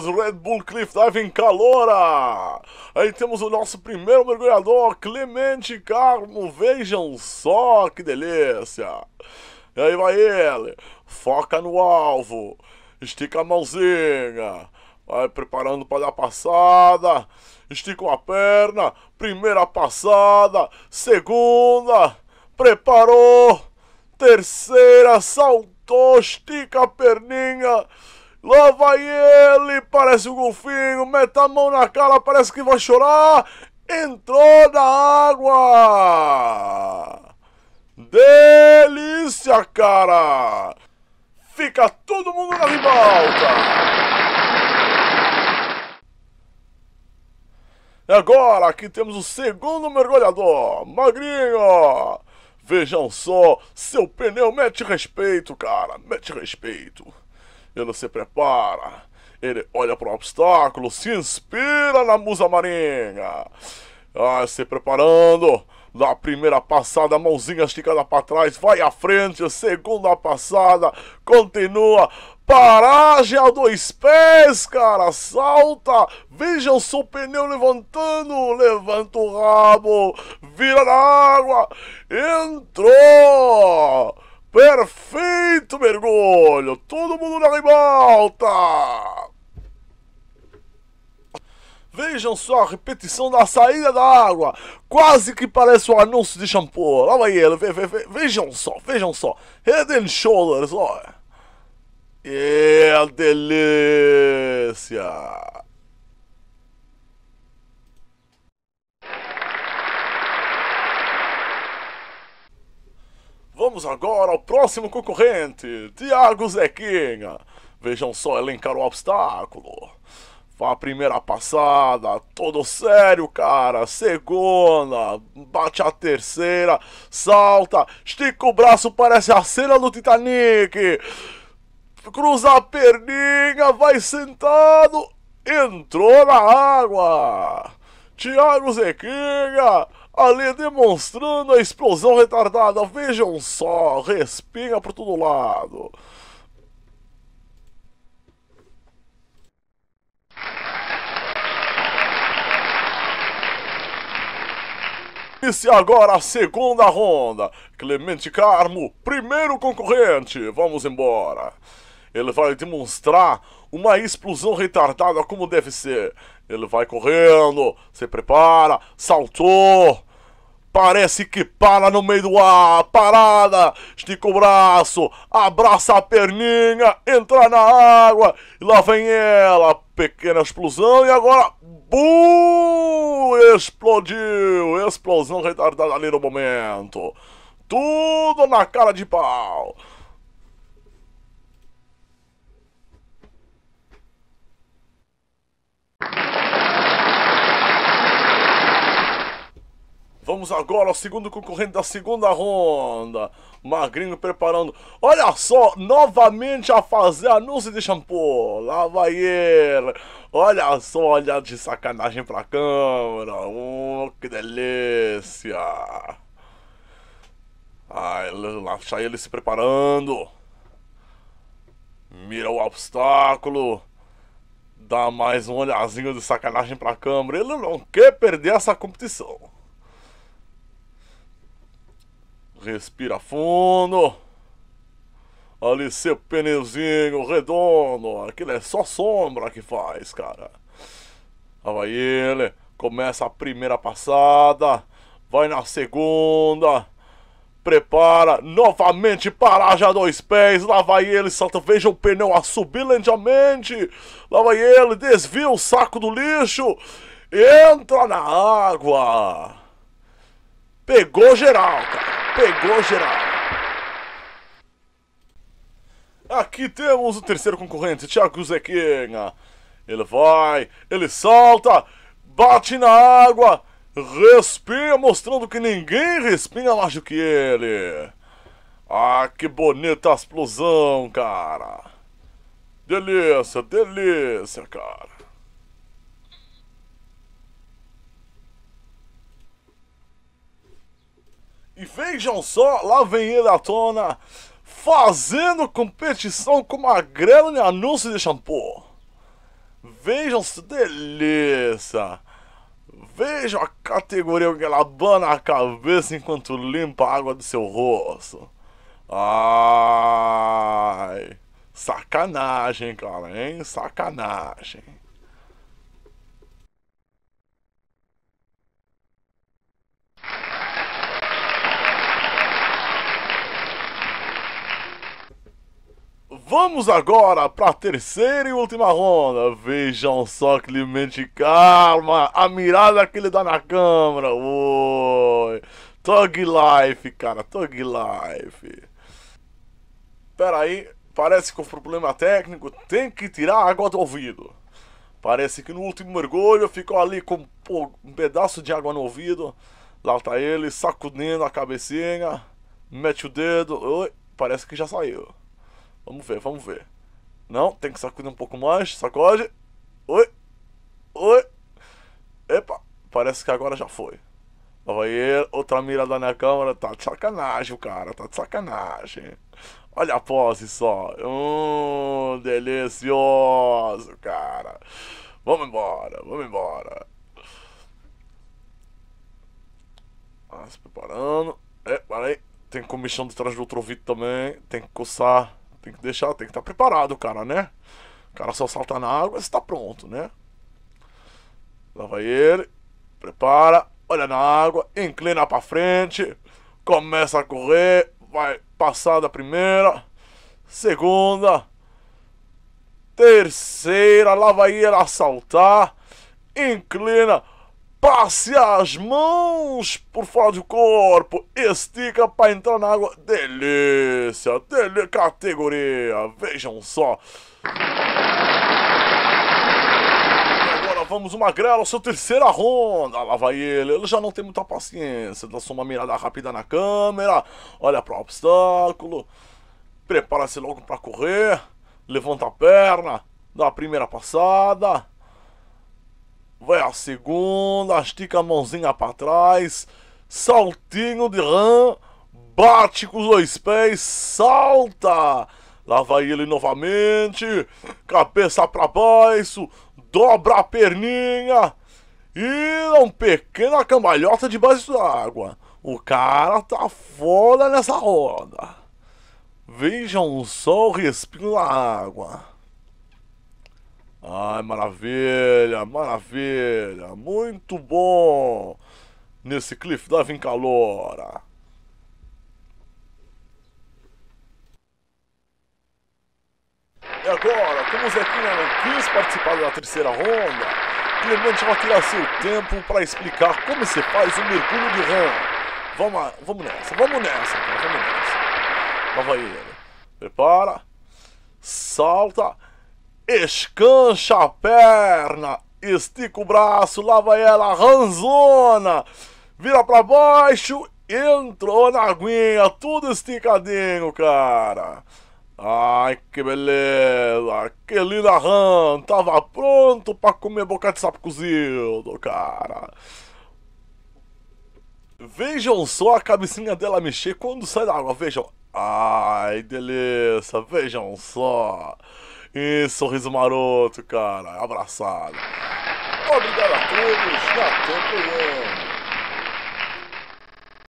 Deus, Red Bull Cliff Diving Calora. Aí temos o nosso primeiro mergulhador, Clemente Carmo, vejam só que delícia. E aí vai ele, foca no alvo, estica a mãozinha, vai preparando para dar passada, estica uma perna, primeira passada, segunda, preparou, terceira, saltou, estica a perninha, Lá vai ele, parece um golfinho, mete a mão na cara, parece que vai chorar. Entrou na água! Delícia, cara! Fica todo mundo na ribalta! E agora aqui temos o segundo mergulhador, Magrinho! Vejam só, seu pneu mete respeito, cara, mete respeito ele se prepara, ele olha para o obstáculo, se inspira na musa marinha. Ah, se preparando, da primeira passada, mãozinha esticada para trás, vai à frente, segunda passada, continua, paragem a dois pés, cara, salta, veja o seu pneu levantando, levanta o rabo, vira na água, entrou! Perfeito mergulho! Todo mundo na ribalta! Vejam só a repetição da saída da água. Quase que parece um anúncio de shampoo. Olha aí, ve, ve, ve, vejam só, vejam só. Head and Shoulders, olha. É delícia! Vamos agora ao próximo concorrente, Thiago Zequinha. Vejam só elencar o obstáculo. A primeira passada, todo sério, cara. Segunda, bate a terceira, salta, estica o braço, parece a cena do Titanic. Cruza a perninha, vai sentado, entrou na água. Thiago Zequinha ali demonstrando a explosão retardada. Vejam só, respinga por todo lado. Inicia agora a segunda ronda. Clemente Carmo, primeiro concorrente. Vamos embora. Ele vai demonstrar uma explosão retardada como deve ser. Ele vai correndo, se prepara, saltou. Parece que para no meio do ar, parada, estica o braço, abraça a perninha, entra na água, e lá vem ela, pequena explosão, e agora, bum, explodiu, explosão retardada ali no momento, tudo na cara de pau. Vamos agora ao segundo concorrente da segunda ronda. Magrinho preparando. Olha só, novamente a fazer anúncio de shampoo. Lá vai ele. Olha só, olha de sacanagem pra câmera. Oh, que delícia. Ai, lá ele se preparando. Mira o obstáculo dá mais um olhazinho de sacanagem pra câmera. Ele não quer perder essa competição. Respira fundo. Ali seu pneuzinho redondo. Aquilo é só sombra que faz, cara. Lá vai ele. Começa a primeira passada. Vai na segunda. Prepara novamente para já dois pés. Lá vai ele, salta. Veja o pneu a subir lentamente. Lá vai ele, desvia o saco do lixo. Entra na água. Pegou geral, cara. Pegou geral. Aqui temos o terceiro concorrente, Thiago Zequinha. Ele vai, ele salta, bate na água, respinha, mostrando que ninguém respinha mais do que ele. Ah, que bonita a explosão, cara. Delícia, delícia, cara. E vejam só, lá vem ele à tona, fazendo competição com uma grande anúncio de shampoo. Vejam se delícia. Vejam a categoria que ela bana a cabeça enquanto limpa a água do seu rosto. Ai, sacanagem, cara, hein? Sacanagem. Vamos agora para a terceira e última ronda. Vejam só Clemente calma, a mirada que ele dá na câmera. Oi. Tug Life, cara, Tug Life. Pera aí, parece que o problema técnico tem que tirar a água do ouvido. Parece que no último mergulho ficou ali com um pedaço de água no ouvido. Lá tá ele sacudindo a cabecinha, mete o dedo, Oi. parece que já saiu. Vamos ver, vamos ver. Não, tem que sacudir um pouco mais. Sacode. Oi. Oi. Epa, parece que agora já foi. Lá outra mirada na câmera. Tá de sacanagem, cara. Tá de sacanagem. Olha a pose só. Hum, delicioso, cara. Vamos embora, vamos embora. Ah, se preparando. É, peraí. Tem comichão de trás do outro ouvido também. Tem que coçar. Tem que deixar, tem que estar tá preparado, cara, né? O cara só salta na água e está pronto, né? Lá vai ele, prepara, olha na água, inclina para frente, começa a correr, vai passar da primeira, segunda, terceira, lá vai ele assaltar, inclina, passe as mãos por fora do corpo, estica para entrar na água. Delícia, delícia, categoria, vejam só. vamos, uma grela, sua terceira ronda. Lá vai ele. Ele já não tem muita paciência. Dá só uma mirada rápida na câmera. Olha para o obstáculo. Prepara-se logo para correr. Levanta a perna. Dá a primeira passada. Vai a segunda, estica a mãozinha para trás, saltinho de ram, bate com os dois pés, salta. Lá vai ele novamente, cabeça para baixo, dobra a perninha e dá uma pequena cambalhota debaixo d'água. O cara tá foda nessa roda. Vejam só o respiro na água. Ai, maravilha, maravilha, muito bom. Nesse Cliff da Vincalora. E agora, como o Zequinha não quis participar da terceira ronda, Clemente vai tirar seu tempo para explicar como se faz o mergulho de RAM. Vamos, vamos nessa, vamos nessa, cara, vamos nessa. Lá vai ele. Prepara, salta escancha a perna, estica o braço, lá vai ela, ranzona, vira para baixo, entrou na aguinha, tudo esticadinho, cara. Ai, que beleza! Que linda rã! Tava pronto pra comer boca de sapo cozido, cara! Vejam só a cabecinha dela mexer quando sai da água, vejam! Ai, delícia! Vejam só! Isso, sorriso maroto, cara. Abraçado. Obrigado a todos. E até amanhã.